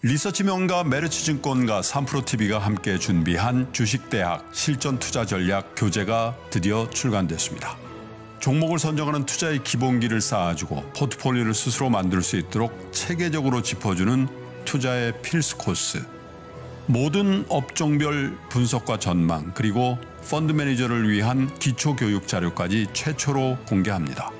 리서치 명가 메르츠 증권과 삼프로 TV가 함께 준비한 주식대학 실전 투자 전략 교재가 드디어 출간됐습니다. 종목을 선정하는 투자의 기본기를 쌓아주고 포트폴리오를 스스로 만들 수 있도록 체계적으로 짚어주는 투자의 필수 코스. 모든 업종별 분석과 전망 그리고 펀드 매니저를 위한 기초 교육 자료까지 최초로 공개합니다.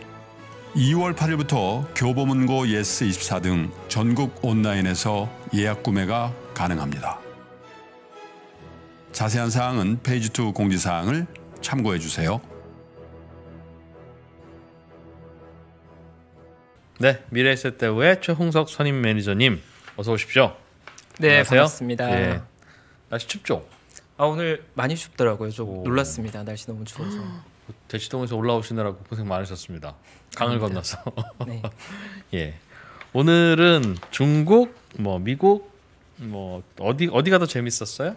2월 8일부터 교보문고 예스24 등 전국 온라인에서 예약 구매가 가능합니다. 자세한 사항은 페이지2 공지사항을 참고해 주세요. 네, 미래에셋대우의 최홍석 선임 매니저님 어서 오십시오. 네, 안녕하세요. 반갑습니다. 네. 날씨 춥죠? 아 오늘 많이 춥더라고요. 좀 오. 놀랐습니다. 날씨 너무 추워서. 대치동에서 올라오시느라고 고생 많으셨습니다. 강을 건너서. 네. 예. 오늘은 중국, 뭐 미국, 뭐 어디 어디가 더 재밌었어요?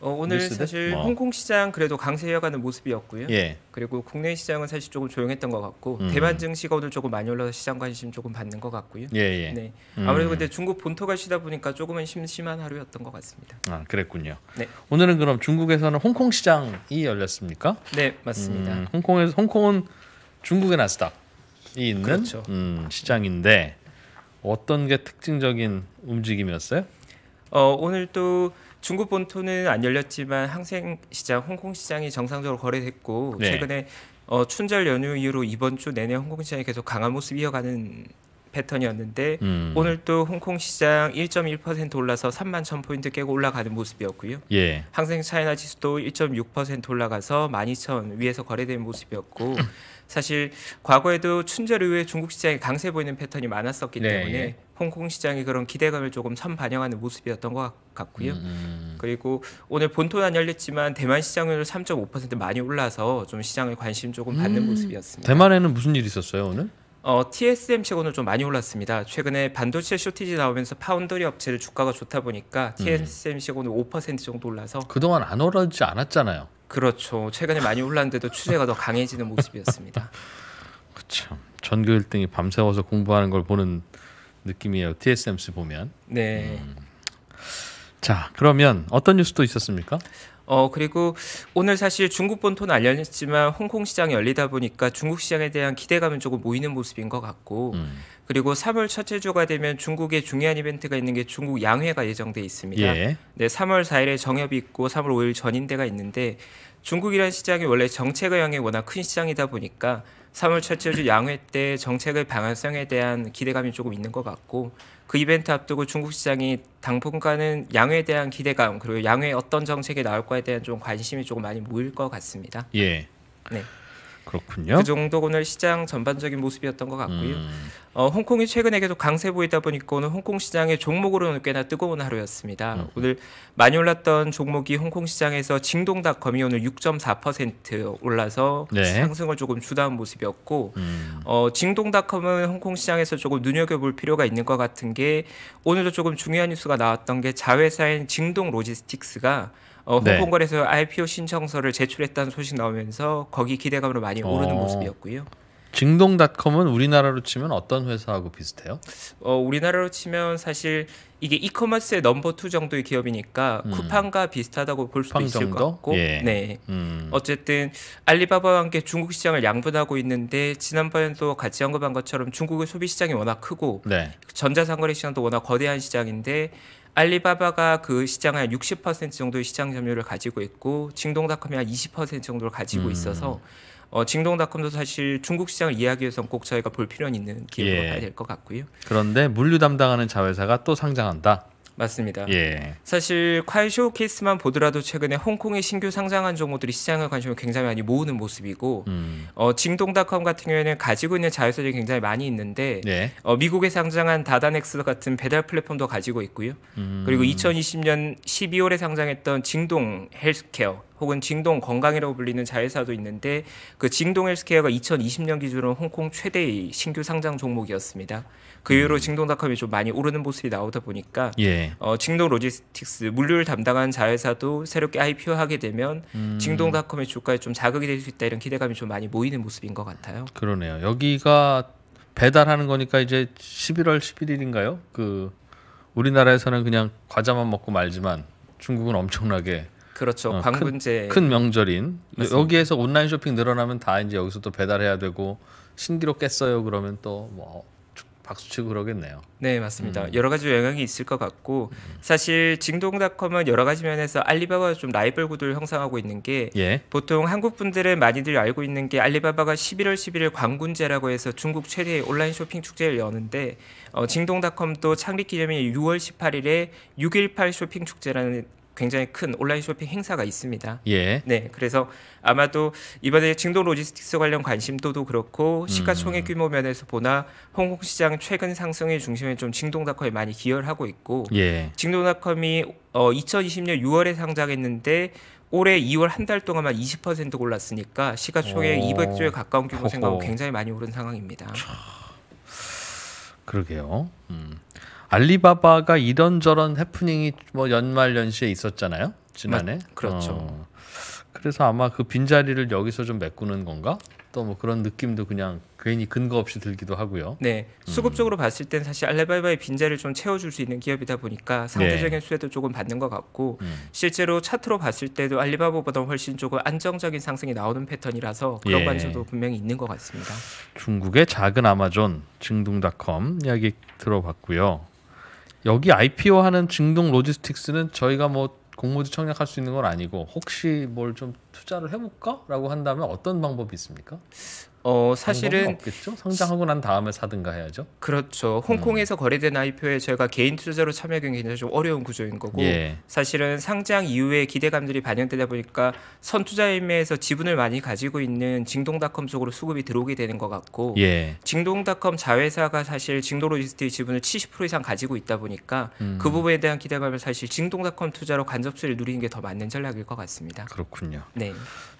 어, 오늘 뉴스들? 사실 어. 뭐. 홍콩 시장 그래도 강세 이가는 모습이었고요. 예. 그리고 국내 시장은 사실 조금 조용했던 것 같고 음. 대만 증시가 오늘 조금 많이 올라서 시장 관심 조금 받는 것 같고요. 예예. 예. 네. 음. 아무래도 근데 중국 본토가 쉬다 보니까 조금은 심심한 하루였던 것 같습니다. 아 그랬군요. 네. 오늘은 그럼 중국에서는 홍콩 시장이 열렸습니까? 네 맞습니다. 음, 홍콩에서 홍콩은 중국의 나스닥이 있는 그렇죠. 음, 시장인데 어떤 게 특징적인 움직임이었어요? 어, 오늘 또 중국 본토는 안 열렸지만 항생 시장, 홍콩 시장이 정상적으로 거래됐고 네. 최근에 어, 춘절 연휴 이후로 이번 주 내내 홍콩 시장이 계속 강한 모습 이어가는 패턴이었는데 음. 오늘 또 홍콩 시장 1.1% 올라서 3만 천포인트 깨고 올라가는 모습이었고요. 예. 항생 차이나 지수도 1.6% 올라가서 12,000 위에서 거래되 모습이었고 사실 과거에도 춘절 이후에 중국 시장이 강세 보이는 패턴이 많았었기 네, 때문에 홍콩 시장이 그런 기대감을 조금 선반영하는 모습이었던 것 같고요. 음. 음. 그리고 오늘 본토는 열렸지만 대만 시장률 3.5% 많이 올라서 좀 시장의 관심 조금 받는 음. 모습이었습니다. 대만에는 무슨 일이 있었어요 오늘? 어, TSMC고는 좀 많이 올랐습니다. 최근에 반도체 쇼티지 나오면서 파운드리 업체를 주가가 좋다 보니까 TSMC고는 음. 5% 정도 올라서 그동안 안 오르지 않았잖아요. 그렇죠. 최근에 많이 올랐는데도 추세가 더 강해지는 모습이었습니다. 그 참 전교 1등이 밤새워서 공부하는 걸 보는 느낌이에요. TSMC 보면. 네. 음. 자 그러면 어떤 뉴스도 있었습니까? 어 그리고 오늘 사실 중국 본토는 알려졌지만 홍콩 시장이 열리다 보니까 중국 시장에 대한 기대감은 조금 모이는 모습인 것 같고 음. 그리고 3월 첫째 주가 되면 중국의 중요한 이벤트가 있는 게 중국 양회가 예정돼 있습니다. 예. 네, 3월 4일에 정협이 있고 3월 5일 전인대가 있는데 중국이란 시장이 원래 정책의 양이 워낙 큰 시장이다 보니까 3월 첫째 주 양회 때 정책의 방향성에 대한 기대감이 조금 있는 것 같고 그 이벤트 앞두고 중국 시장이 당분간은 양회에 대한 기대감 그리고 양회 어떤 정책이 나올까에 대한 좀 관심이 조금 많이 모일 것 같습니다. 예. 네. 그렇군요. 그 정도 오늘 시장 전반적인 모습이었던 것 같고요. 음. 어, 홍콩이 최근에 계속 강세 보이다 보니까 오늘 홍콩 시장의 종목으로는 꽤나 뜨거운 하루였습니다. 음. 오늘 많이 올랐던 종목이 홍콩 시장에서 징동닷컴이 오늘 6.4% 올라서 네. 상승을 조금 주다운 모습이었고 음. 어, 징동닷컴은 홍콩 시장에서 조금 눈여겨볼 필요가 있는 것 같은 게 오늘도 조금 중요한 뉴스가 나왔던 게 자회사인 징동 로지스틱스가 어, 네. 홍콩거래소 IPO 신청서를 제출했다는 소식 나오면서 거기 기대감으로 많이 오르는 어. 모습이었고요. 증동닷컴은 우리나라로 치면 어떤 회사하고 비슷해요? 어, 우리나라로 치면 사실 이게 이커머스의 넘버 투 정도의 기업이니까 음. 쿠팡과 비슷하다고 볼 수도 있을 정도? 것 같고, 예. 네. 음. 어쨌든 알리바바와 함께 중국 시장을 양분하고 있는데 지난번에도 같이 언급한 것처럼 중국의 소비 시장이 워낙 크고 네. 전자상거래 시장도 워낙 거대한 시장인데 알리바바가 그 시장의 60% 정도의 시장 점유율을 가지고 있고 징동닷컴이 한20% 정도를 가지고 음. 있어서 어, 징동닷컴도 사실 중국 시장을 이해하기 위해서꼭 저희가 볼 필요는 있는 기회가 예. 될것 같고요. 그런데 물류 담당하는 자회사가 또 상장한다. 맞습니다. 예. 사실 콰이 쇼케이스만 보더라도 최근에 홍콩의 신규 상장한 종목들이 시장의 관심을 굉장히 많이 모으는 모습이고 음. 어, 징동닷컴 같은 경우에는 가지고 있는 자회사들이 굉장히 많이 있는데 예. 어, 미국에 상장한 다단엑스 같은 배달 플랫폼도 가지고 있고요. 음. 그리고 2020년 12월에 상장했던 징동 헬스케어 혹은 징동 건강이라고 불리는 자회사도 있는데 그 징동 헬스케어가 2020년 기준으로 홍콩 최대의 신규 상장 종목이었습니다. 그 이후로 음. 징동닷컴이 좀 많이 오르는 모습이 나오다 보니까 예. 어, 징동 로지스틱스 물류를 담당한 자회사도 새롭게 IPO하게 되면 음. 징동닷컴의 주가에 좀 자극이 될 수 있다 이런 기대감이 좀 많이 모이는 모습인 것 같아요. 그러네요. 여기가 배달하는 거니까 이제 11월 11일인가요? 그 우리나라에서는 그냥 과자만 먹고 말지만 중국은 엄청나게 그렇죠. 어, 광분제 큰, 큰, 명절인 맞습니다. 여기에서 온라인 쇼핑 늘어나면 다 이제 여기서 또 배달해야 되고 신기록 깼어요 그러면 또 뭐 박수치고 그러겠네요. 네, 맞습니다. 음. 여러 가지 영향이 있을 것 같고 음. 사실 징동닷컴은 여러 가지 면에서 알리바바와 좀 라이벌 구도를 형성하고 있는 게 예. 보통 한국 분들은 많이들 알고 있는 게 알리바바가 11월 11일 광군제라고 해서 중국 최대의 온라인 쇼핑 축제를 여는데 어, 징동닷컴도 창립 기념일 6월 18일에 618 쇼핑 축제라는 굉장히 큰 온라인 쇼핑 행사가 있습니다. 예. 네, 그래서 아마도 이번에 증도 로지스틱스 관련 관심도도 그렇고 시가총액 음. 규모 면에서 보나 홍콩 시장 최근 상승의 중심에 좀 징동닷컴이 많이 기여를 하고 있고 예. 징동닷컴이 어, 2020년 6월에 상장했는데 올해 2월 한 달 동안만 20% 올랐으니까 시가총액 200조에 가까운 규모 생각하고 굉장히 많이 오른 상황입니다. 차... 그러게요. 음. 알리바바가 이런저런 해프닝이 뭐 연말 연시에 있었잖아요. 지난해. 맞, 네, 그렇죠. 어. 그래서 아마 그 빈자리를 여기서 좀 메꾸는 건가? 또 뭐 그런 느낌도 그냥 괜히 근거 없이 들기도 하고요. 네. 음. 수급적으로 음. 봤을 땐 사실 알리바바의 빈자리를 좀 채워줄 수 있는 기업이다 보니까 네. 상대적인 네. 수혜도 조금 받는 것 같고 음. 실제로 차트로 봤을 때도 알리바바보다 훨씬 조금 안정적인 상승이 나오는 패턴이라서 그런 예. 관점도 분명히 있는 것 같습니다. 중국의 작은 아마존 증동닷컴 이야기 들어봤고요. 여기 IPO 하는 증동 로지스틱스는 저희가 뭐 공모주 청약할 수 있는 건 아니고 혹시 뭘 좀 투자를 해볼까라고 한다면 어떤 방법이 있습니까? 어 사실은 없겠죠. 성장하고 난 다음에 사든가 해야죠. 그렇죠. 홍콩에서 음. 거래된 IPO에 저희가 개인 투자로 참여하기는 굉장히 좀 어려운 구조인 거고 예. 사실은 상장 이후에 기대감들이 반영되다 보니까 선투자 임매에서 지분을 많이 가지고 있는 징동닷컴 쪽으로 수급이 들어오게 되는 것 같고 예. 징동닷컴 자회사가 사실 징도로지스틱 지분을 70% 이상 가지고 있다 보니까 음. 그 부분에 대한 기대감을 사실 징동닷컴 투자로 간접수를 누리는 게 더 맞는 전략일 것 같습니다. 그렇군요. 네.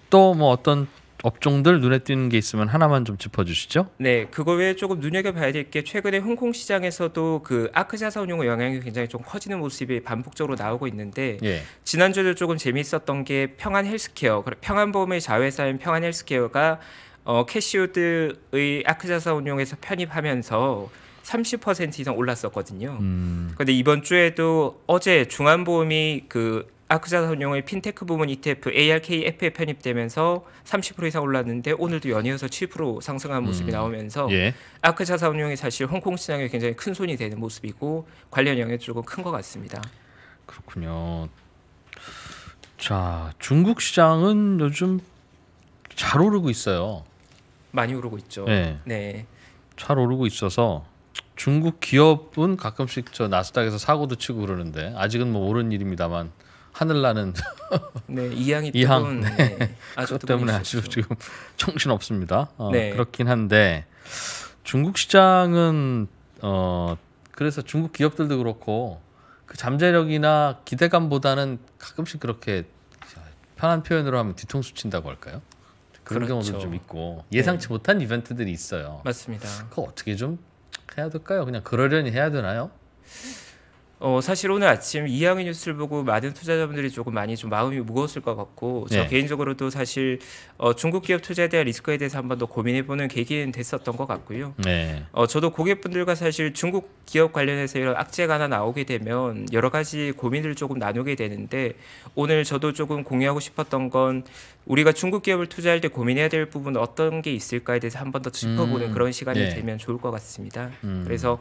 또 뭐 어떤 업종들 눈에 띄는 게 있으면 하나만 좀 짚어주시죠. 네, 그거 외에 조금 눈여겨봐야 될 게 최근에 홍콩 시장에서도 그아크자산용 영향이 굉장히 좀 커지는 모습이 반복적으로 나오고 있는데 예. 지난주도 조금 재미있었던 게 평안 헬스케어, 평안보험의 자회사인 평안 헬스케어가 어, 캐시우드의 아크자산운용에서 편입하면서 30% 이상 올랐었거든요. 그런데 음. 이번 주에도 어제 중안보험이 그 아크자산용의 핀테크 부문 ETF ARKF에 편입되면서 30% 이상 올랐는데 오늘도 연이어서 7% 상승한 모습이 음. 나오면서 예. 아크자산용이 사실 홍콩 시장에 굉장히 큰 손이 되는 모습이고 관련 영향이 조금 큰 것 같습니다. 그렇군요. 자 중국 시장은 요즘 잘 오르고 있어요. 많이 오르고 있죠. 네. 네. 잘 오르고 있어서 중국 기업은 가끔씩 저 나스닥에서 사고도 치고 그러는데 아직은 뭐 옳은 일입니다만 하늘나는 네, 이항이 이항 네. 네. 아주 때문에 아주 지금 정신 없습니다. 어, 네. 그렇긴 한데 중국 시장은 어 그래서 중국 기업들도 그렇고 그 잠재력이나 기대감보다는 가끔씩 그렇게 편한 표현으로 하면 뒤통수 친다고 할까요? 그런 그렇죠. 경우도 좀 있고 예상치 네. 못한 이벤트들이 있어요. 맞습니다. 그거 어떻게 좀 해야 될까요? 그냥 그러려니 해야 되나요? 어, 사실 오늘 아침 이항의 뉴스를 보고 많은 투자자분들이 조금 많이 좀 마음이 무거웠을 것 같고 네. 저 개인적으로도 사실 어, 중국 기업 투자에 대한 리스크에 대해서 한 번 더 고민해보는 계기는 됐었던 것 같고요. 네. 어, 저도 고객분들과 사실 중국 기업 관련해서 이런 악재가 하나 나오게 되면 여러 가지 고민을 조금 나누게 되는데 오늘 저도 조금 공유하고 싶었던 건 우리가 중국 기업을 투자할 때 고민해야 될 부분 어떤 게 있을까에 대해서 한 번 더 짚어보는 음, 그런 시간이 네. 되면 좋을 것 같습니다. 음. 그래서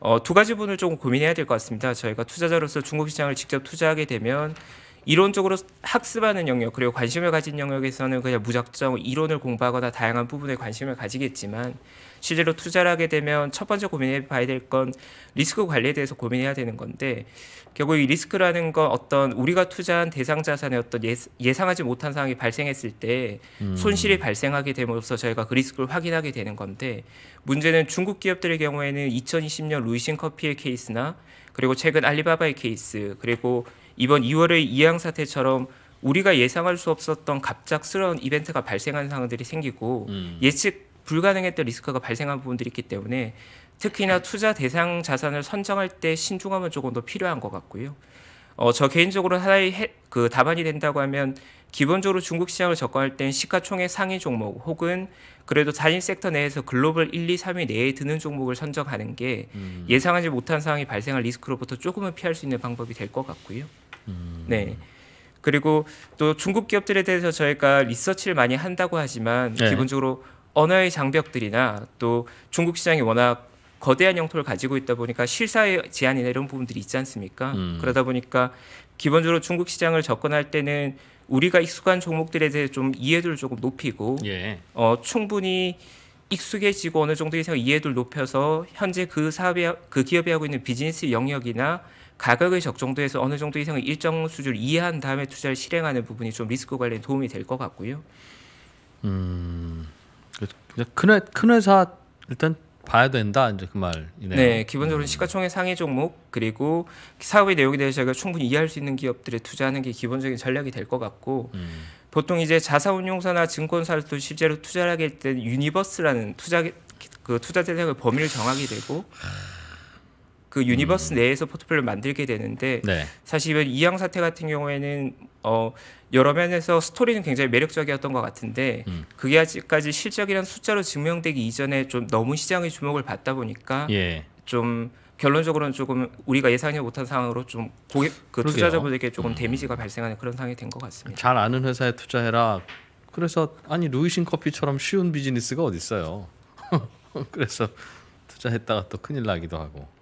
어, 두 가지 분을 조금 고민해야 될 것 같습니다. 저희가 투자자로서 중국 시장을 직접 투자하게 되면 이론적으로 학습하는 영역 그리고 관심을 가진 영역에서는 그냥 무작정 이론을 공부하거나 다양한 부분에 관심을 가지겠지만 실제로 투자를 하게 되면 첫 번째 고민해 봐야 될 건 리스크 관리에 대해서 고민해야 되는 건데 결국 이 리스크라는 건 어떤 우리가 투자한 대상 자산의 어떤 예상하지 못한 상황이 발생했을 때 음. 손실이 발생하게 됨으로써 저희가 그 리스크를 확인하게 되는 건데 문제는 중국 기업들의 경우에는 2020년 루이싱 커피의 케이스나 그리고 최근 알리바바의 케이스 그리고 이번 2월의 이양 사태처럼 우리가 예상할 수 없었던 갑작스러운 이벤트가 발생한 상황들이 생기고 음. 예측 불가능했던 리스크가 발생한 부분들이 있기 때문에 특히나 투자 대상 자산을 선정할 때 신중함은 조금 더 필요한 것 같고요. 어, 저 개인적으로 하나의 해, 그 답안이 된다고 하면 기본적으로 중국 시장을 접근할 땐 시가총액 상위 종목 혹은 그래도 단일 섹터 내에서 글로벌 1, 2, 3위 내에 드는 종목을 선정하는 게 음. 예상하지 못한 상황이 발생할 리스크로부터 조금은 피할 수 있는 방법이 될 것 같고요. 음. 네. 그리고 또 중국 기업들에 대해서 저희가 리서치를 많이 한다고 하지만 네. 기본적으로 언어의 장벽들이나 또 중국 시장이 워낙 거대한 영토를 가지고 있다 보니까 실사의 제한이나 이런 부분들이 있지 않습니까? 음. 그러다 보니까 기본적으로 중국 시장을 접근할 때는 우리가 익숙한 종목들에 대해 좀 이해도를 조금 높이고 예. 어, 충분히 익숙해지고 어느 정도 이상 이해도를 높여서 현재 그 사업에 그 기업이 하고 있는 비즈니스 영역이나 가격의 적정도에서 어느 정도 이상의 일정 수준을 이해한 다음에 투자를 실행하는 부분이 좀 리스크 관리에 도움이 될 것 같고요. 음, 그, 그 큰, 큰 회사 일단 봐야 된다 이제 그 말이네요. 네, 기본적으로 음. 시가총액 상위 종목 그리고 사업의 내용에 대해서 저가 충분히 이해할 수 있는 기업들에 투자하는 게 기본적인 전략이 될 것 같고 음. 보통 이제 자사운용사나 증권사도 실제로 투자를 하게 될때 유니버스라는 투자 그 투자 대상의 범위를 정하게 되고. 그 유니버스 음. 내에서 포트폴리오를 만들게 되는데 네. 사실은 이양 사태 같은 경우에는 어 여러 면에서 스토리는 굉장히 매력적이었던 것 같은데 음. 그게 아직까지 실적이란 숫자로 증명되기 이전에 좀 너무 시장의 주목을 받다 보니까 예. 좀 결론적으로는 조금 우리가 예상하지 못한 상황으로 좀 고객 그투자자분들에게 조금 음. 데미지가 발생하는 그런 상황이 된 것 같습니다. 잘 아는 회사에 투자해라. 그래서 아니 루이신 커피처럼 쉬운 비즈니스가 어디 있어요. 그래서 투자했다가 또 큰일 나기도 하고.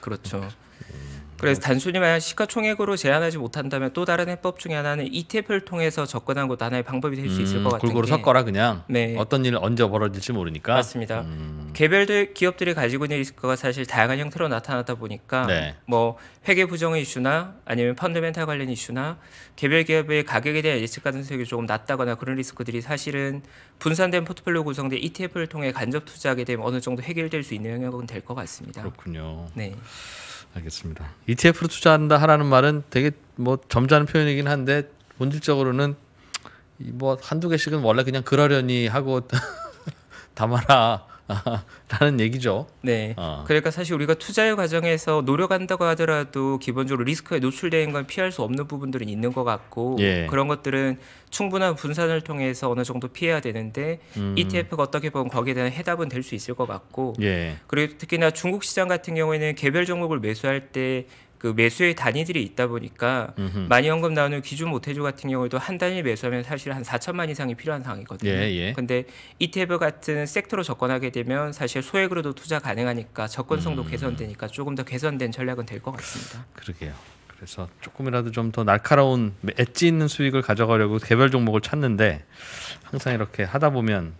그렇죠. 음. 그래서 단순히 만약 시가총액으로 제한하지 못한다면 또 다른 해법 중에 하나는 ETF를 통해서 접근한는 것도 하나의 방법이 될 수 있을 음, 것 같은 골고루 게. 섞어라 그냥 네. 어떤 일을 언제 벌어질지 모르니까 맞습니다 음. 개별 기업들이 가지고 있는 리스크가 사실 다양한 형태로 나타나다 보니까 네. 뭐 회계 부정의 이슈나 아니면 펀드멘탈 관련 이슈나 개별 기업의 가격에 대한 예측 가능성이 조금 낮다거나 그런 리스크들이 사실은 분산된 포트폴리오 구성된 ETF를 통해 간접 투자하게 되면 어느 정도 해결될 수 있는 영역은 될 것 같습니다 그렇군요 네. 알겠습니다. ETF로 투자한다 하라는 말은 되게 뭐 점잖은 표현이긴 한데 본질적으로는 뭐 한두 개씩은 원래 그냥 그러려니 하고 담아라 라는 얘기죠. 네. 어. 그러니까 사실 우리가 투자의 과정에서 노력한다고 하더라도 기본적으로 리스크에 노출된건 피할 수 없는 부분들은 있는 것 같고 예. 그런 것들은 충분한 분산을 통해서 어느 정도 피해야 되는데 음. ETF가 어떻게 보면 거기에 대한 해답은 될 수 있을 것 같고 예. 그리고 특히나 중국 시장 같은 경우에는 개별 종목을 매수할 때그 매수의 단위들이 있다 보니까 음흠. 만연금 나오는 기준 모태주 같은 경우도 한 단위 매수하면 사실 한 4천만 이상이 필요한 상황이거든요. 예, 예. 근데 ETF 같은 섹터로 접근하게 되면 사실 소액으로도 투자 가능하니까 접근성도 음. 개선되니까 조금 더 개선된 전략은 될 것 같습니다. 그러게요. 그래서 조금이라도 좀 더 날카로운 엣지 있는 수익을 가져가려고 개별 종목을 찾는데 항상 이렇게 하다 보면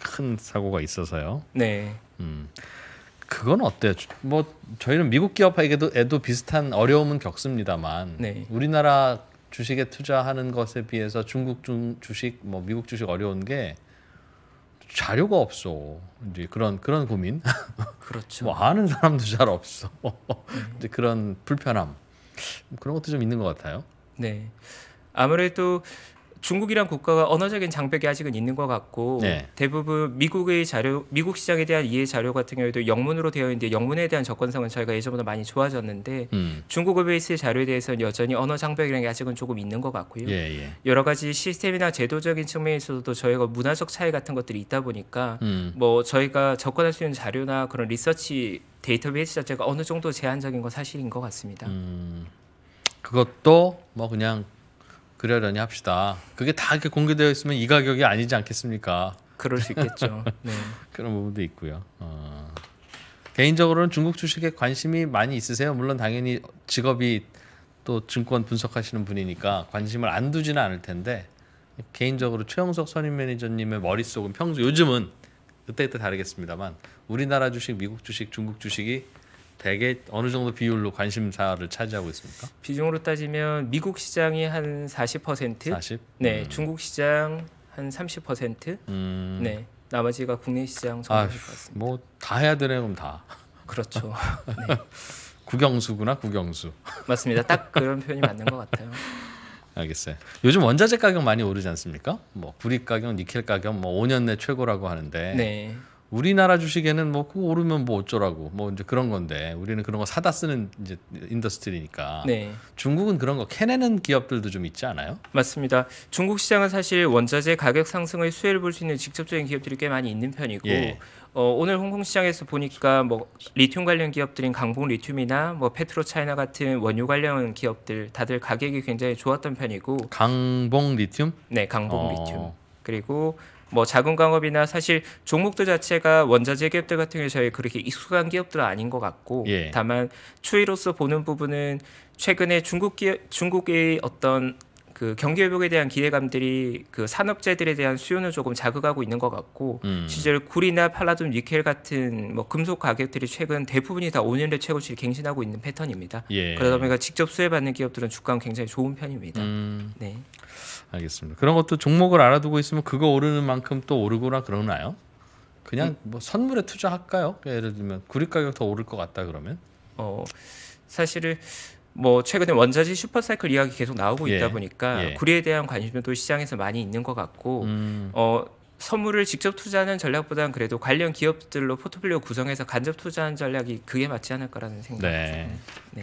큰 사고가 있어서요. 네. 음. 그건 어때요? 뭐 저희는 미국 기업에게도 애도 비슷한 어려움은 겪습니다만 네. 우리나라 주식에 투자하는 것에 비해서 중국 주식 뭐 미국 주식 어려운 게 자료가 없어 이제 그런 그런 고민 그렇죠 뭐 아는 사람도 잘 없어 음. 이제 그런 불편함 그런 것도 좀 있는 것 같아요 네 아무래도 중국이란 국가가 언어적인 장벽이 아직은 있는 것 같고 네. 대부분 미국의 자료, 미국 시장에 대한 이해 자료 같은 경우에도 영문으로 되어 있는데 영문에 대한 접근성은 저희가 예전보다 많이 좋아졌는데 음. 중국어 베이스의 자료에 대해서는 여전히 언어 장벽이라는 게 아직은 조금 있는 것 같고요. 예, 예. 여러 가지 시스템이나 제도적인 측면에서도 저희가 문화적 차이 같은 것들이 있다 보니까 음. 뭐 저희가 접근할 수 있는 자료나 그런 리서치 데이터베이스 자체가 어느 정도 제한적인 건 사실인 것 같습니다. 음. 그것도 뭐 그냥 그러려니 합시다. 그게 다 이렇게 공개되어 있으면 이 가격이 아니지 않겠습니까? 그럴 수 있겠죠. 네. 그런 부분도 있고요. 어. 개인적으로는 중국 주식에 관심이 많이 있으세요. 물론 당연히 직업이 또 증권 분석하시는 분이니까 관심을 안 두지는 않을 텐데 개인적으로 최영석 선임 매니저님의 머릿속은 평소 요즘은 그때그때 다르겠습니다만 우리나라 주식, 미국 주식, 중국 주식이 대개 어느 정도 비율로 관심사를 차지하고 있습니까? 비중으로 따지면 미국 시장이 한 40%, 40? 네, 음. 중국 시장 한 30%, 음. 네, 나머지가 국내 시장 정도인 것 같습니다. 뭐다 해야 되네 그럼 다. 그렇죠. 네. 국영수구나 국영수. 맞습니다. 딱 그런 표현이 맞는 것 같아요. 알겠어요. 요즘 원자재 가격 많이 오르지 않습니까? 뭐 구리 가격, 니켈 가격 뭐 5년 내 최고라고 하는데. 네. 우리나라 주식에는 뭐 그거 오르면 뭐 어쩌라고 뭐 이제 그런 건데 우리는 그런 거 사다 쓰는 이제 인더스트리니까 네. 중국은 그런 거 캐내는 기업들도 좀 있지 않아요? 맞습니다. 중국 시장은 사실 원자재 가격 상승의 수혜를 볼 수 있는 직접적인 기업들이 꽤 많이 있는 편이고 예. 어, 오늘 홍콩 시장에서 보니까 뭐 리튬 관련 기업들인 강봉 리튬이나 뭐 페트로 차이나 같은 원유 관련 기업들 다들 가격이 굉장히 좋았던 편이고 강봉 리튬? 네, 강봉 어... 리튬. 그리고 뭐 작은 광업이나 사실 종목들 자체가 원자재 기업들 같은 경우 저희 그렇게 익숙한 기업들은 아닌 것 같고 예. 다만 추이로서 보는 부분은 최근에 중국 기업, 중국의 어떤 그 경기 회복에 대한 기대감들이 그 산업재들에 대한 수요는 조금 자극하고 있는 것 같고 음. 실제로 구리나 팔라듐, 니켈 같은 뭐 금속 가격들이 최근 대부분이 다 5년대 최고치를 갱신하고 있는 패턴입니다. 예. 그러다 보니까 직접 수혜받는 기업들은 주가는 굉장히 좋은 편입니다. 음. 네. 알겠습니다. 그런 것도 종목을 알아두고 있으면 그거 오르는 만큼 또 오르거나 그러나요? 그냥 음. 뭐 선물에 투자할까요? 예를 들면 구리 가격 더 오를 것 같다 그러면? 어 사실은 뭐 최근에 원자재 슈퍼사이클 이야기 계속 나오고 있다 예. 보니까 예. 구리에 대한 관심도 시장에서 많이 있는 것 같고 음. 어 선물을 직접 투자하는 전략보다는 그래도 관련 기업들로 포트폴리오 구성해서 간접 투자하는 전략이 그게 맞지 않을까라는 생각이 네. 듭니다. 네.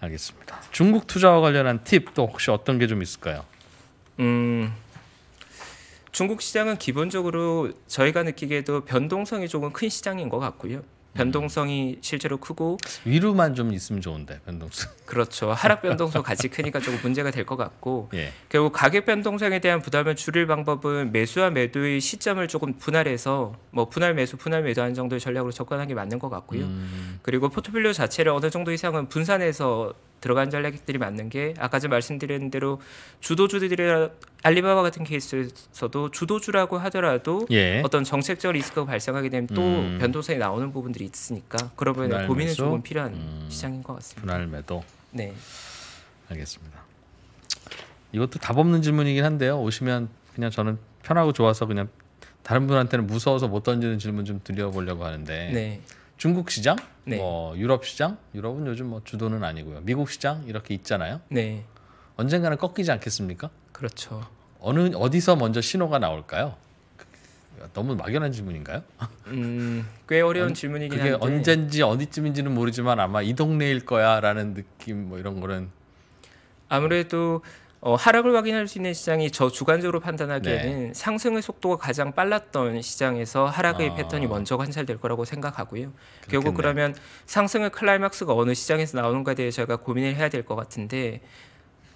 알겠습니다. 중국 투자와 관련한 팁또 혹시 어떤 게 좀 있을까요? 음, 중국 시장은 기본적으로 저희가 느끼기에도 변동성이 조금 큰 시장인 것 같고요. 변동성이 실제로 크고 위로만 좀 있으면 좋은데 변동성 그렇죠 하락 변동성 같이 크니까 조금 문제가 될 것 같고 예. 결국 가격 변동성에 대한 부담을 줄일 방법은 매수와 매도의 시점을 조금 분할해서 뭐 분할 매수 분할 매도하는 정도의 전략으로 접근하는 게 맞는 것 같고요 음. 그리고 포트폴리오 자체를 어느 정도 이상은 분산해서 들어간 전략들이 맞는 게 아까 전 말씀드린 대로 주도주들이 알리바바 같은 케이스에서도 주도주라고 하더라도 예. 어떤 정책적 리스크가 발생하게 되면 또 음. 변동성이 나오는 부분들이 있으니까 그런 부분에 고민은 매 조금 필요한 음. 시장인 것 같습니다. 분할 매도. 네. 알겠습니다. 이것도 답 없는 질문이긴 한데요. 오시면 그냥 저는 편하고 좋아서 그냥 다른 분한테는 무서워서 못 던지는 질문 좀 드려보려고 하는데 네. 중국 시장, 네. 뭐 유럽 시장, 유럽은 요즘 뭐 주도는 아니고요. 미국 시장 이렇게 있잖아요. 네. 언젠가는 꺾이지 않겠습니까? 그렇죠. 어느 어디서 먼저 신호가 나올까요? 그, 너무 막연한 질문인가요? 음, 꽤 어려운 아니, 질문이긴 그게 한데 그게 언젠지 어디쯤인지는 모르지만 아마 이 동네일 거야라는 느낌 뭐 이런 거는 아무래도 음. 어, 하락을 확인할 수 있는 시장이 저 주관적으로 판단하기에는 네. 상승의 속도가 가장 빨랐던 시장에서 하락의 아... 패턴이 먼저 관찰될 거라고 생각하고요. 그렇겠네. 결국 그러면 상승의 클라이막스가 어느 시장에서 나오는가에 대해 제가 고민을 해야 될 것 같은데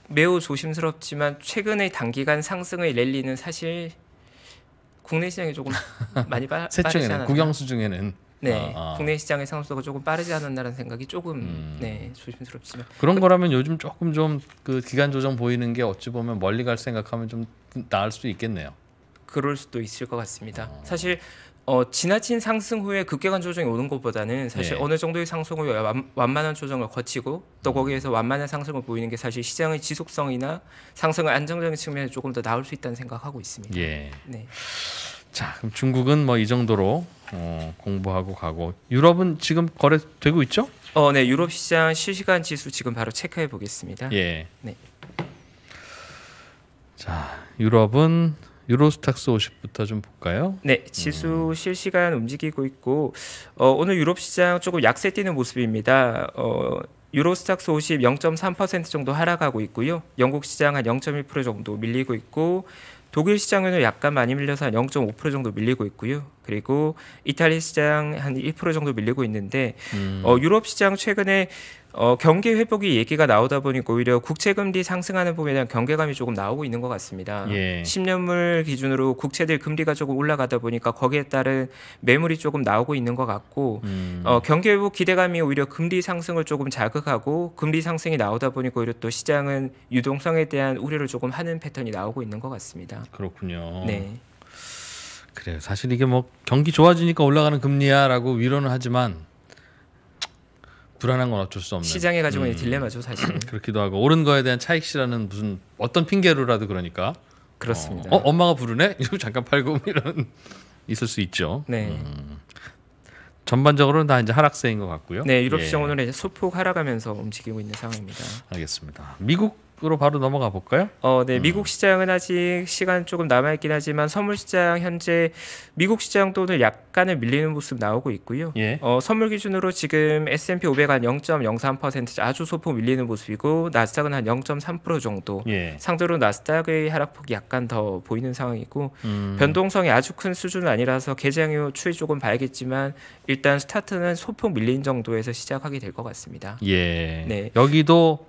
매우 조심스럽지만 최근의 단기간 상승의 랠리는 사실 국내 시장이 조금 많이 빠, 빠르지 않았나. 국영수 중에는 네, 아, 아. 국내 시장의 상승도가 조금 빠르지 않았나라는 생각이 조금 음. 네 조심스럽지만 그런 그, 거라면 요즘 조금 좀 그 기간 조정 보이는 게 어찌 보면 멀리 갈 생각하면 좀 나을 수 있겠네요. 그럴 수도 있을 것 같습니다. 아. 사실 어, 지나친 상승 후에 급격한 조정이 오는 것보다는 사실 네. 어느 정도의 상승 후에 완, 만한 조정을 거치고 또 음. 거기에서 완만한 상승을 보이는 게 사실 시장의 지속성이나 상승을 안정적인 측면에 조금 더 나올 수 있다는 생각하고 있습니다. 예. 네. 자, 그럼 중국은 뭐 이 정도로 어, 공부하고 가고 유럽은 지금 거래되고 있죠? 어, 네. 유럽 시장 실시간 지수 지금 바로 체크해 보겠습니다. 예. 네. 자, 유럽은 유로스탁스 50부터 좀 볼까요? 네, 지수 음. 실시간 움직이고 있고 어, 오늘 유럽 시장 조금 약세 띄는 모습입니다. 어, 유로스탁스 50 0.3% 정도 하락하고 있고요. 영국 시장 한0.1% 정도 밀리고 있고 독일 시장에는 약간 많이 밀려서 한0.5% 정도 밀리고 있고요. 그리고 이탈리 아 시장 한1% 정도 밀리고 있는데 음. 어, 유럽 시장 최근에 어, 경기 회복이 얘기가 나오다 보니까 오히려 국채 금리 상승하는 부분에 대한 경계감이 조금 나오고 있는 것 같습니다. 예. 10년물 기준으로 국채들 금리가 조금 올라가다 보니까 거기에 따른 매물이 조금 나오고 있는 것 같고 음. 어, 경기 회복 기대감이 오히려 금리 상승을 조금 자극하고 금리 상승이 나오다 보니까 오히려 또 시장은 유동성에 대한 우려를 조금 하는 패턴이 나오고 있는 것 같습니다. 그렇군요. 네. 그래요. 예, 사실 이게 뭐 경기 좋아지니까 올라가는 금리야라고 위로는 하지만 불안한 건 어쩔 수 없는 시장에 가지고 있는 음. 딜레마죠 사실. 그렇기도 하고 오른 거에 대한 차익시라는 무슨 어떤 핑계로라도 그러니까 그렇습니다. 어, 어 엄마가 부르네? 이러 잠깐 팔고 뭐 이런 있을 수 있죠. 네. 음. 전반적으로는 다 이제 하락세인 것 같고요. 네, 유럽 시장 예. 오늘 이제 소폭 하락하면서 움직이고 있는 상황입니다. 알겠습니다. 미국 으로 바로 넘어가 볼까요? 어, 네. 음. 미국 시장은 아직 시간 조금 남아 있긴 하지만 선물 시장 현재 미국 시장도 오늘 약간은 밀리는 모습 나오고 있고요. 예. 어, 선물 기준으로 지금 S&P 500한0.03% 아주 소폭 밀리는 모습이고 나스닥은 한 0.3% 정도. 예. 상대로 나스닥의 하락폭이 약간 더 보이는 상황이고 음. 변동성이 아주 큰 수준은 아니라서 개장후 추이 조금 봐야겠지만 일단 스타트는 소폭 밀린 정도에서 시작하게 될 것 같습니다. 예. 네. 여기도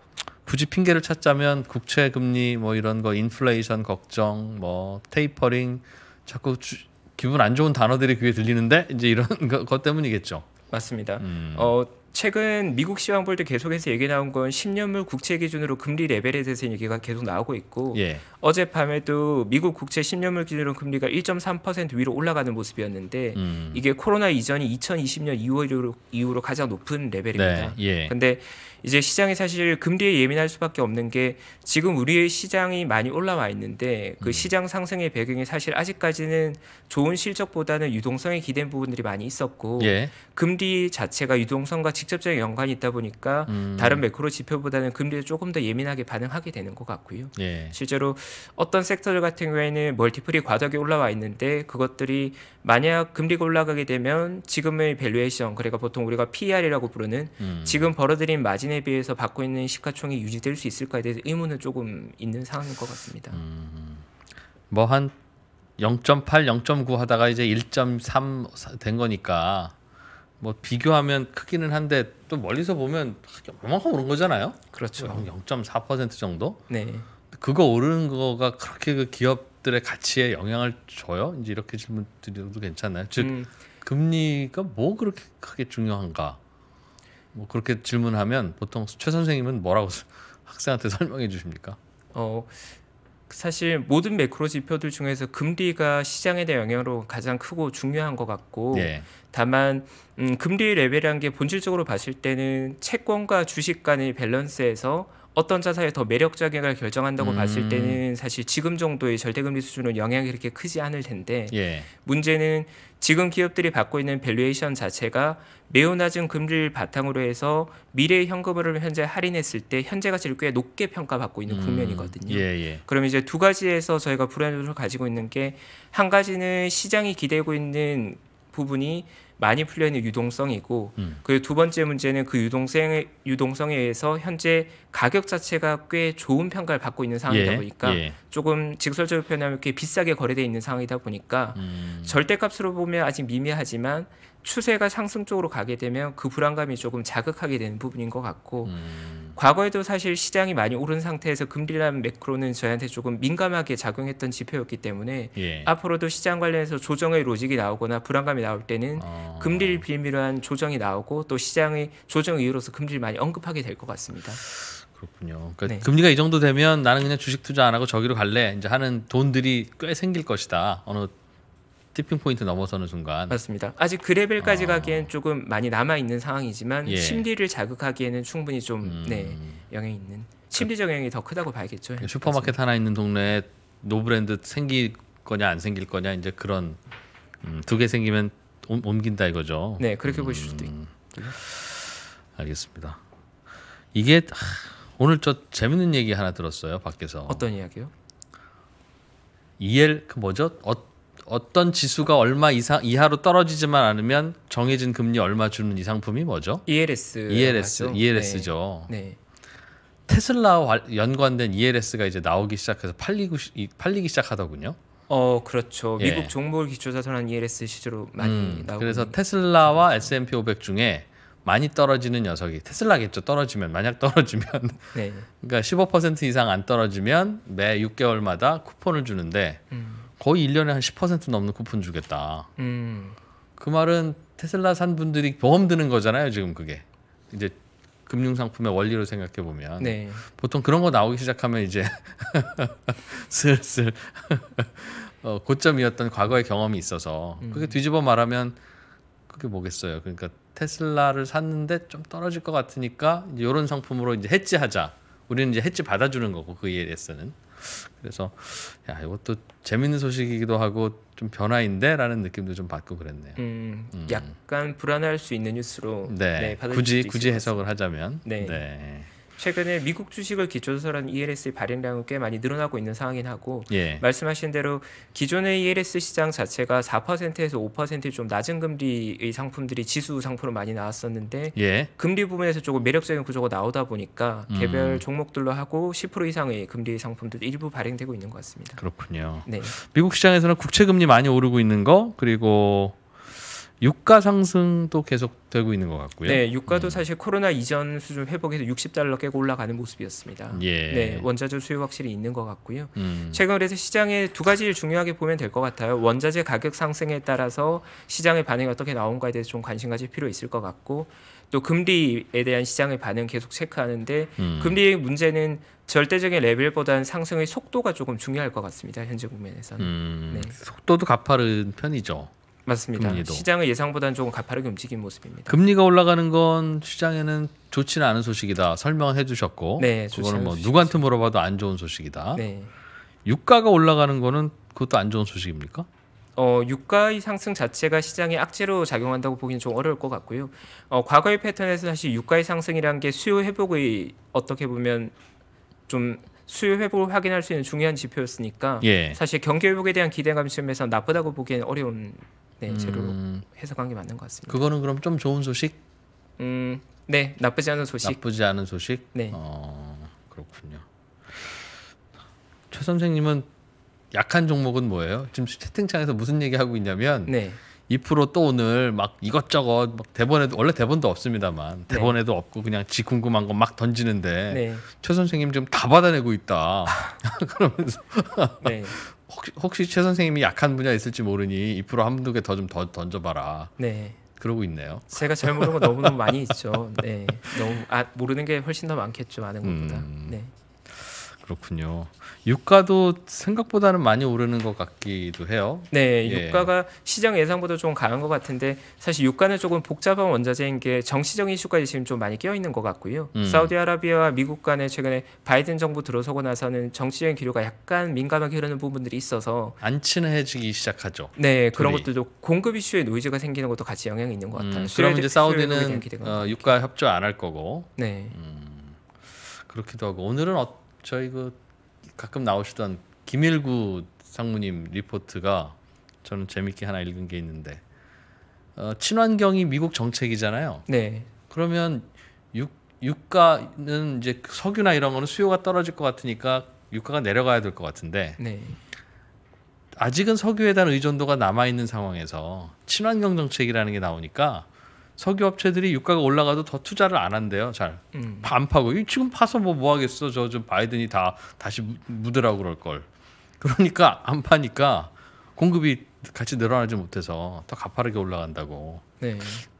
굳이 핑계를 찾자면 국채 금리 뭐 이런 거 인플레이션 걱정 뭐 테이퍼링 자꾸 주, 기분 안 좋은 단어들이 귀에 들리는데 이제 이런 것 때문이겠죠. 맞습니다. 음. 어 최근 미국 시황볼때 계속해서 얘기 나온 건 10년물 국채 기준으로 금리 레벨에 대해서 얘기가 계속 나오고 있고 예. 어젯밤에도 미국 국채 10년물 기준으로 금리가 1.3% 위로 올라가는 모습이었는데 음. 이게 코로나 이전이 2020년 2월 이후로, 가장 높은 레벨입니다. 네. 예. 근데 이제 시장이 사실 금리에 예민할 수밖에 없는 게 지금 우리의 시장이 많이 올라와 있는데 그 음. 시장 상승의 배경이 사실 아직까지는 좋은 실적보다는 유동성에 기댄 부분들이 많이 있었고 예. 금리 자체가 유동성과 직 직접적인 연관이 있다 보니까 음. 다른 매크로 지표보다는 금리에 조금 더 예민하게 반응하게 되는 것 같고요. 예. 실제로 어떤 섹터들 같은 경우에는 멀티플이 과도하게 올라와 있는데 그것들이 만약 금리가 올라가게 되면 지금의 밸류에이션 그러니까 보통 우리가 PER이라고 부르는 음. 지금 벌어들인 마진에 비해서 받고 있는 시가총이 유지될 수 있을까에 대해서 의문은 조금 있는 상황인 것 같습니다. 음. 뭐한 0.8, 0.9 하다가 이제 1.3 된 거니까 뭐 비교하면 크기는 한데 또 멀리서 보면 얼만큼 오른 거잖아요. 그렇죠. 0.4% 정도. 네. 그거 오르는 거가 그렇게 그 기업들의 가치에 영향을 줘요? 이제 이렇게 질문 드려도 괜찮나요? 즉 음. 금리가 뭐 그렇게 크게 중요한가? 뭐 그렇게 질문하면 보통 최 선생님은 뭐라고 학생한테 설명해 주십니까? 어 사실 모든 매크로 지표들 중에서 금리가 시장에 대한 영향으로 가장 크고 중요한 것 같고 네. 다만 음, 금리 레벨이라는게 본질적으로 봤을 때는 채권과 주식 간의 밸런스에서 어떤 자사에 더 매력적인가를 결정한다고 음. 봤을 때는 사실 지금 정도의 절대금리 수준은 영향이 그렇게 크지 않을 텐데 예. 문제는 지금 기업들이 받고 있는 밸류에이션 자체가 매우 낮은 금리를 바탕으로 해서 미래의 현금을 현재 할인했을 때 현재 가치를 꽤 높게 평가받고 있는 음. 국면이거든요. 예, 예. 그럼 이제 두 가지에서 저희가 불안을 가지고 있는 게 한 가지는 시장이 기대고 있는 부분이 많이 풀려있는 유동성이고 음. 그리고 두 번째 문제는 그 유동성에 유동성에 의해서 현재 가격 자체가 꽤 좋은 평가를 받고 있는 상황이다 예, 보니까 예. 조금 직설적으로 표현하면 이 비싸게 거래돼 있는 상황이다 보니까 음. 절대값으로 보면 아직 미미하지만 추세가 상승 쪽으로 가게 되면 그 불안감이 조금 자극하게 되는 부분인 것 같고 음. 과거에도 사실 시장이 많이 오른 상태에서 금리라는 매크로는 저희한테 조금 민감하게 작용했던 지표였기 때문에 예. 앞으로도 시장 관련해서 조정의 로직이 나오거나 불안감이 나올 때는 어... 금리를 빌미로 한 조정이 나오고 또 시장의 조정 이유로서 금리를 많이 언급하게 될 것 같습니다. 그렇군요. 그러니까 네. 금리가 이 정도 되면 나는 그냥 주식 투자 안 하고 저기로 갈래 이제 하는 돈들이 꽤 생길 것이다. 어느 티핑 포인트 넘어서는 순간 맞습니다. 아직 그 레벨까지 아. 가기엔 조금 많이 남아 있는 상황이지만 예. 심리를 자극하기에는 충분히 좀 음. 네, 영향이 있는 심리적 영향이 더 크다고 봐야겠죠. 그 슈퍼마켓 맞습니다. 하나 있는 동네에 노브랜드 생길 거냐 안 생길 거냐 이제 그런 음, 두개 생기면 옴, 옮긴다 이거죠. 네 그렇게 음. 보실 수도 있고요. 알겠습니다. 이게 하, 오늘 저 재밌는 얘기 하나 들었어요 밖에서. 어떤 이야기요? EL 그 뭐죠? 어, 어떤 지수가 얼마 이상 이하로 떨어지지만 않으면 정해진 금리 얼마 주는 이 상품이 뭐죠? ELS. ELS. 맞죠? ELS죠. 네. 네. 테슬라와 연관된 ELS가 이제 나오기 시작해서 팔리고 팔리기 시작하더군요. 어 그렇죠. 예. 미국 종 정보 기초자산한 ELS 시제로 많이 음, 나오고. 그래서 테슬라와 S&P 500 중에 많이 떨어지는 녀석이 테슬라겠죠. 떨어지면 만약 떨어지면 네. 그러니까 15% 이상 안 떨어지면 매 6개월마다 쿠폰을 주는데 음. 거의 1년에 한 10% 넘는 쿠폰 주겠다. 음. 그 말은 테슬라 산 분들이 보험 드는 거잖아요, 지금 그게. 이제 금융 상품의 원리로 생각해 보면 네. 보통 그런 거 나오기 시작하면 이제 슬슬 어, 고점이었던 과거의 경험이 있어서 음. 그게 뒤집어 말하면 그게 뭐겠어요. 그러니까 테슬라를 샀는데 좀 떨어질 것 같으니까 이런 상품으로 이제 해지하자. 우리는 이제 해치 받아주는 거고 그 일에 대해서는 그래서 야 이것도 재밌는 소식이기도 하고 좀 변화인데라는 느낌도 좀 받고 그랬네요. 음, 음. 약간 불안할 수 있는 뉴스로 네, 네 굳이 굳이 해석을 하자면 네. 네. 최근에 미국 주식을 기초조사한 ELS 발행량은 꽤 많이 늘어나고 있는 상황이긴 하고 예. 말씀하신 대로 기존의 ELS 시장 자체가 4%에서 5%좀 낮은 금리의 상품들이 지수 상품으로 많이 나왔었는데 예. 금리 부분에서 조금 매력적인 구조가 나오다 보니까 음. 개별 종목들로 하고 10% 이상의 금리 상품들도 일부 발행되고 있는 것 같습니다. 그렇군요. 네. 미국 시장에서는 국채 금리 많이 오르고 있는 거 그리고 유가 상승도 계속되고 있는 것 같고요. 네, 음. 유가도 음. 사실 코로나 이전 수준 회복해서 60달러 깨고 올라가는 모습이었습니다. 예. 네, 원자재 수요 확실히 있는 것 같고요. 음. 최근 그래서 시장에 두 가지를 중요하게 보면 될 것 같아요. 원자재 가격 상승에 따라서 시장의 반응이 어떻게 나온가에 대해서 좀 관심 가질 필요 있을 것 같고 또 금리에 대한 시장의 반응 계속 체크하는데 음. 금리의 문제는 절대적인 레벨보다는 상승의 속도가 조금 중요할 것 같습니다. 현재 국면에서는 음. 네. 속도도 가파른 편이죠. 맞습니다. 금리도. 시장의 예상보다는 조금 가파르게 움직인 모습입니다. 금리가 올라가는 건 시장에는 좋지는 않은 소식이다. 설명해 주셨고 네, 그거는 뭐 누구한테 물어봐도 안 좋은 소식이다. 네. 유가가 올라가는 거는 그것도 안 좋은 소식입니까? 어, 유가의 상승 자체가 시장에 악재로 작용한다고 보기는 좀 어려울 것 같고요. 어, 과거의 패턴에서 사실 유가의 상승이란 게 수요 회복의 어떻게 보면 좀 수요 회복을 확인할 수 있는 중요한 지표였으니까 예. 사실 경기 회복에 대한 기대감 시험에서 나쁘다고 보기엔 어려운 네, 재료로 음. 해석한 게 맞는 것 같습니다. 그거는 그럼 좀 좋은 소식? 음, 네, 나쁘지 않은 소식. 나쁘지 않은 소식? 네. 어, 그렇군요. 최 선생님은 약한 종목은 뭐예요? 지금 채팅창에서 무슨 얘기하고 있냐면 네. 2%또 오늘 막 이것저것 막 대본에도 원래 대본도 없습니다만 네. 대본에도 네. 없고 그냥 지 궁금한 거 막 던지는데 네. 최 선생님 지금 다 받아내고 있다 아. 그러면서 네. 혹시, 혹시 최 선생님이 약한 분야 있을지 모르니 이 프로 한두 개 더좀더 던져봐라. 네. 그러고 있네요. 제가 잘 모르는 거 너무너무 많이 있죠. 네. 너무 아, 모르는 게 훨씬 더 많겠죠. 많은 것보다. 음... 네. 그렇군요. 유가도 생각보다는 많이 오르는 것 같기도 해요. 네, 예. 유가가 시장 예상보다 좀 강한 것 같은데 사실 유가는 조금 복잡한 원자재인 게 정치적 이슈까지 지금 좀 많이 끼어 있는 것 같고요. 음. 사우디아라비아와 미국 간에 최근에 바이든 정부 들어서고 나서는 정치적인 기류가 약간 민감하게 흐르는 부분들이 있어서 안 친해지기 시작하죠. 네, 둘이. 그런 것들도 공급 이슈에 노이즈가 생기는 것도 같이 영향이 있는 것 음, 같아요. 음, 그럼 이제 사우디는 어, 유가 협조 안 할 거고. 네. 음, 그렇기도 하고 오늘은 어 저희 그 가끔 나오시던 김일구 상무님 리포트가 저는 재밌게 하나 읽은 게 있는데 어, 친환경이 미국 정책이잖아요. 네. 그러면 육 유가는 이제 석유나 이런 거는 수요가 떨어질 것 같으니까 유가가 내려가야 될 것 같은데 네. 아직은 석유에 대한 의존도가 남아 있는 상황에서 친환경 정책이라는 게 나오니까 석유 업체들이 유가가 올라가도 더 투자를 안 한대요. 잘안 음. 파고 지금 파서 뭐뭐 뭐 하겠어. 저 좀 바이든이 다 다시 묻으라고 그럴 걸. 그러니까 안 파니까 공급이 같이 늘어나지 못해서 더 가파르게 올라간다고. 네.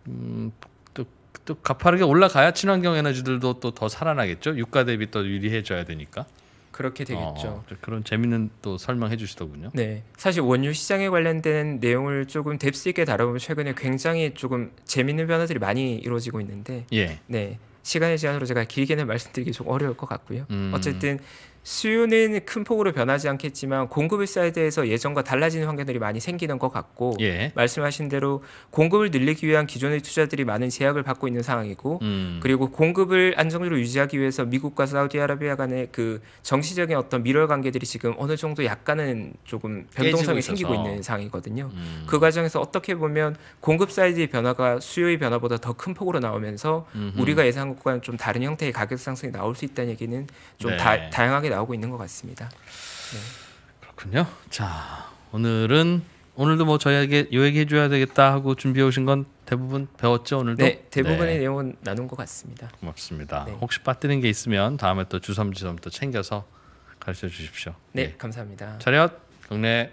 음, 또, 또 가파르게 올라가야 친환경 에너지들도 또 더 살아나겠죠. 유가 대비 또 유리해져야 되니까. 그렇게 되겠죠. 어, 그런 재밌는 또 설명해 주시더군요. 네, 사실 원유 시장에 관련된 내용을 조금 뎁스 있게 다뤄보면 최근에 굉장히 조금 재밌는 변화들이 많이 이루어지고 있는데, 예. 네 시간의 제한으로 제가 길게는 말씀드리기 좀 어려울 것 같고요. 음. 어쨌든 수요는 큰 폭으로 변하지 않겠지만 공급의 사이드에서 예전과 달라지는 환경들이 많이 생기는 것 같고 예. 말씀하신 대로 공급을 늘리기 위한 기존의 투자들이 많은 제약을 받고 있는 상황이고 음. 그리고 공급을 안정적으로 유지하기 위해서 미국과 사우디아라비아 간의 그 정치적인 어떤 밀월 관계들이 지금 어느 정도 약간은 조금 변동성이 생기고 있는 상황이거든요. 음. 그 과정에서 어떻게 보면 공급 사이드의 변화가 수요의 변화보다 더 큰 폭으로 나오면서 음흠. 우리가 예상과는 좀 다른 형태의 가격 상승이 나올 수 있다는 얘기는 좀 네. 다, 다양하게 나. 나오고 있는 것 같습니다. 네. 그렇군요. 자 오늘은 오늘도 뭐 저희에게 요 얘기 해줘야 되겠다 하고 준비해 오신 건 대부분 배웠죠 오늘도? 네 대부분의 네. 내용은 나눈 것 같습니다 고맙습니다 네. 혹시 빠뜨린 게 있으면 다음에 또 주섬주섬 또 챙겨서 가르쳐 주십시오 네, 네. 감사합니다 차렷 경례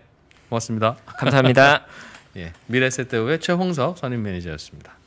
고맙습니다 감사합니다 예, 미래세대우의 최홍석 선임 매니저였습니다